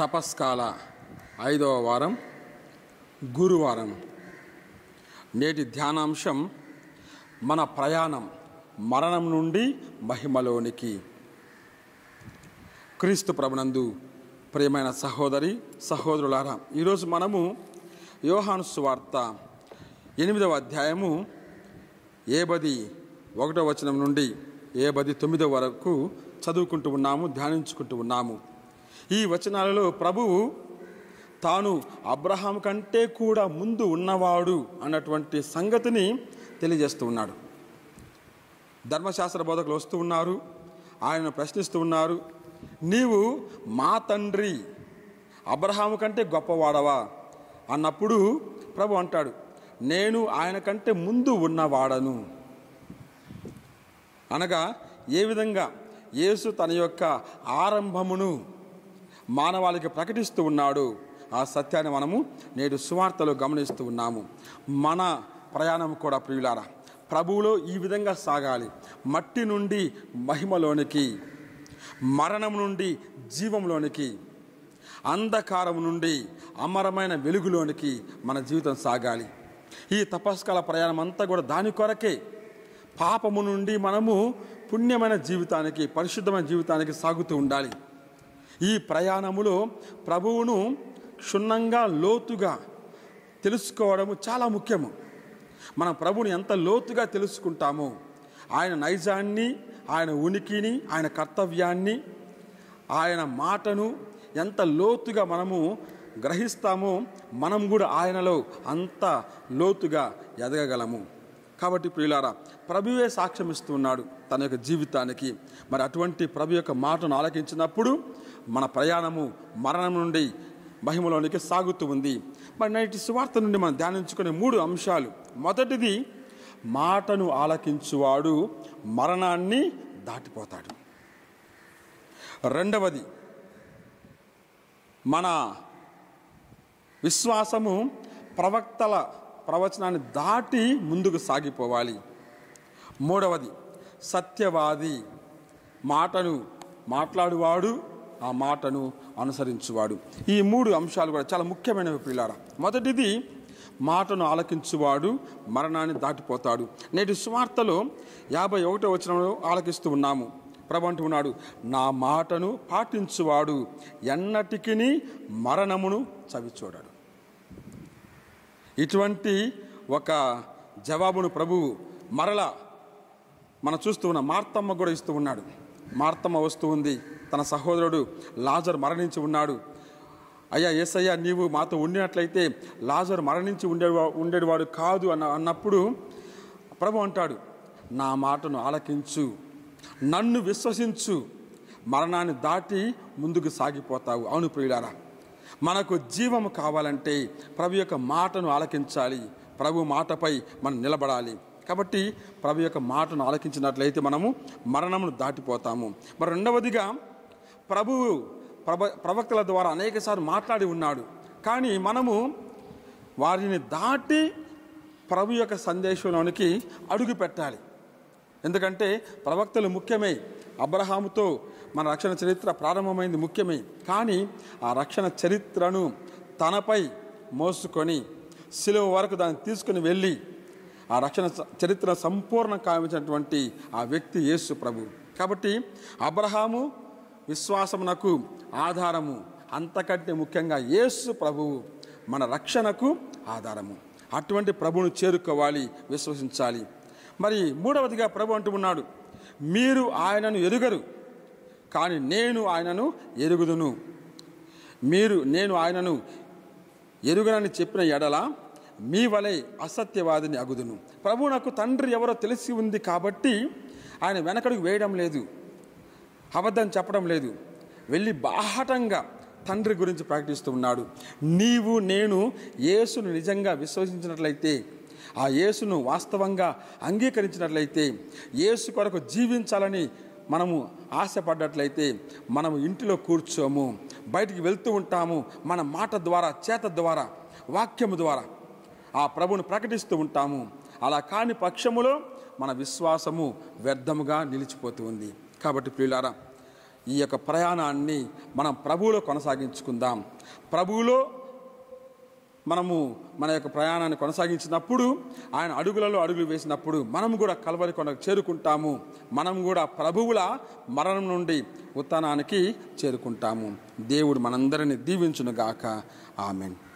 తపస్కాల ఐదవ వారం గురువారం నేటి ధ్యానాంశం మన ప్రయాణం మరణం నుండి మహిమలోనికి క్రీస్తు ప్రభునందు ప్రియమైన సహోదరి సహోదరులారా ఈరోజు మనము యోహాను సువార్త ఎనిమిదవ అధ్యాయము ఏబది ఒకటో వచనం నుండి ఏ బది తొమ్మిదో వరకు చదువుకుంటూ ఉన్నాము ధ్యానించుకుంటూ ఉన్నాము ఈ వచనాలలో ప్రభువు తాను అబ్రహాం కంటే కూడా ముందు ఉన్నవాడు అన్నటువంటి సంగతిని తెలియజేస్తూ ఉన్నాడు ధర్మశాస్త్ర బోధకులు వస్తూ ఉన్నారు ఆయన ప్రశ్నిస్తూ ఉన్నారు నీవు మా తండ్రి అబ్రహాము కంటే గొప్పవాడవా అన్నప్పుడు ప్రభు అంటాడు నేను ఆయన కంటే ముందు ఉన్నవాడను అనగా ఏ విధంగా యేసు తన యొక్క ఆరంభమును మానవాళికి ప్రకటిస్తూ ఉన్నాడు ఆ సత్యాన్ని మనము నేడు సువార్తలో గమనిస్తూ ఉన్నాము మన ప్రయాణం కూడా ప్రియులారా ప్రభువులో ఈ విధంగా సాగాలి మట్టి నుండి మహిమలోనికి మరణం నుండి జీవంలోనికి అంధకారం నుండి అమరమైన వెలుగులోనికి మన జీవితం సాగాలి ఈ తపస్కాల ప్రయాణం అంతా కూడా దాని కొరకే పాపము నుండి మనము పుణ్యమైన జీవితానికి పరిశుద్ధమైన జీవితానికి సాగుతూ ఉండాలి ఈ ప్రయాణములో ప్రభువును క్షుణ్ణంగా లోతుగా తెలుసుకోవడము చాలా ముఖ్యము మనం ప్రభుని ఎంత లోతుగా తెలుసుకుంటామో ఆయన నైజాన్ని ఆయన ఉనికిని ఆయన కర్తవ్యాన్ని ఆయన మాటను ఎంత లోతుగా మనము గ్రహిస్తామో మనం కూడా ఆయనలో అంత లోతుగా ఎదగగలము కాబట్టి ప్రియులారా ప్రభువే సాక్ష్యం ఉన్నాడు తన యొక్క జీవితానికి మరి అటువంటి ప్రభు యొక్క మాటను ఆలకించినప్పుడు మన ప్రయాణము మరణం నుండి మహిమలోనికి సాగుతూ ఉంది మరి నేటి సువార్త నుండి మనం ధ్యానించుకునే మూడు అంశాలు మొదటిది మాటను ఆలకించువాడు మరణాన్ని దాటిపోతాడు రెండవది మన విశ్వాసము ప్రవక్తల ప్రవచనాన్ని దాటి ముందుకు సాగిపోవాలి మూడవది సత్యవాది మాటను మాట్లాడువాడు ఆ మాటను అనుసరించువాడు ఈ మూడు అంశాలు కూడా చాలా ముఖ్యమైనవి పిల్లారా మొదటిది మాటను ఆలకించువాడు మరణాన్ని దాటిపోతాడు నేటి సువార్తలో యాభై ఒకటో వచనంలో ఆలకిస్తూ ఉన్నాము ప్రభు ఉన్నాడు నా మాటను పాటించువాడు ఎన్నటికి మరణమును చవిచూడాడు ఇటువంటి ఒక జవాబును ప్రభువు మరల మనం చూస్తూ ఉన్న మార్తమ్మ కూడా ఇస్తూ ఉన్నాడు మార్తమ్మ వస్తూ ఉంది తన సహోదరుడు లాజర్ మరణించి ఉన్నాడు అయ్యా ఏసయ్యా నీవు మాతో ఉండినట్లయితే లాజర్ మరణించి ఉండేవా ఉండేవాడు కాదు అన్న అన్నప్పుడు ప్రభు అంటాడు నా మాటను ఆలకించు నన్ను విశ్వసించు మరణాన్ని దాటి ముందుకు సాగిపోతావు అవును ప్రియుడారా మనకు జీవము కావాలంటే ప్రభు యొక్క మాటను ఆలకించాలి ప్రభు మాటపై మనం నిలబడాలి కాబట్టి ప్రభు యొక్క మాటను ఆలకించినట్లయితే మనము మరణమును దాటిపోతాము మరి రెండవదిగా ప్రభువు ప్రభ ప్రవక్తల ద్వారా అనేకసార్లు మాట్లాడి ఉన్నాడు కానీ మనము వారిని దాటి ప్రభు యొక్క సందేశంలోనికి అడుగు పెట్టాలి ఎందుకంటే ప్రవక్తలు ముఖ్యమే అబ్రహాముతో మన రక్షణ చరిత్ర ప్రారంభమైంది ముఖ్యమే కానీ ఆ రక్షణ చరిత్రను తనపై మోసుకొని సిలువ వరకు దాన్ని తీసుకుని వెళ్ళి ఆ రక్షణ చరిత్ర సంపూర్ణ కావించినటువంటి ఆ వ్యక్తి యేసు ప్రభు కాబట్టి అబ్రహాము విశ్వాసమునకు ఆధారము అంతకంటే ముఖ్యంగా యేసు ప్రభువు మన రక్షణకు ఆధారము అటువంటి ప్రభువును చేరుకోవాలి విశ్వసించాలి మరి మూడవదిగా ప్రభు అంటూ ఉన్నాడు మీరు ఆయనను ఎరుగరు కానీ నేను ఆయనను ఎరుగుదును మీరు నేను ఆయనను ఎరుగనని చెప్పిన ఎడల మీ వలె అసత్యవాదిని అగుదును ప్రభు నాకు తండ్రి ఎవరో తెలిసి ఉంది కాబట్టి ఆయన వెనకడుగు వేయడం లేదు అబద్ధం చెప్పడం లేదు వెళ్ళి బాహటంగా తండ్రి గురించి ప్రకటిస్తూ ఉన్నాడు నీవు నేను యేసును నిజంగా విశ్వసించినట్లయితే ఆ యేసును వాస్తవంగా అంగీకరించినట్లయితే యేసు కొరకు జీవించాలని మనము ఆశపడ్డట్లయితే మనము ఇంటిలో కూర్చోము బయటికి వెళ్తూ ఉంటాము మన మాట ద్వారా చేత ద్వారా వాక్యము ద్వారా ఆ ప్రభును ప్రకటిస్తూ ఉంటాము అలా కాని పక్షములో మన విశ్వాసము వ్యర్థముగా నిలిచిపోతుంది కాబట్టి ప్రియులారా ఈ యొక్క ప్రయాణాన్ని మనం ప్రభువులో కొనసాగించుకుందాం ప్రభువులో మనము మన యొక్క ప్రయాణాన్ని కొనసాగించినప్పుడు ఆయన అడుగులలో అడుగులు వేసినప్పుడు మనం కూడా కలవరి కొండకు చేరుకుంటాము మనం కూడా ప్రభువుల మరణం నుండి ఉత్తనానికి చేరుకుంటాము దేవుడు మనందరిని దీవించునుగాక ఆమెను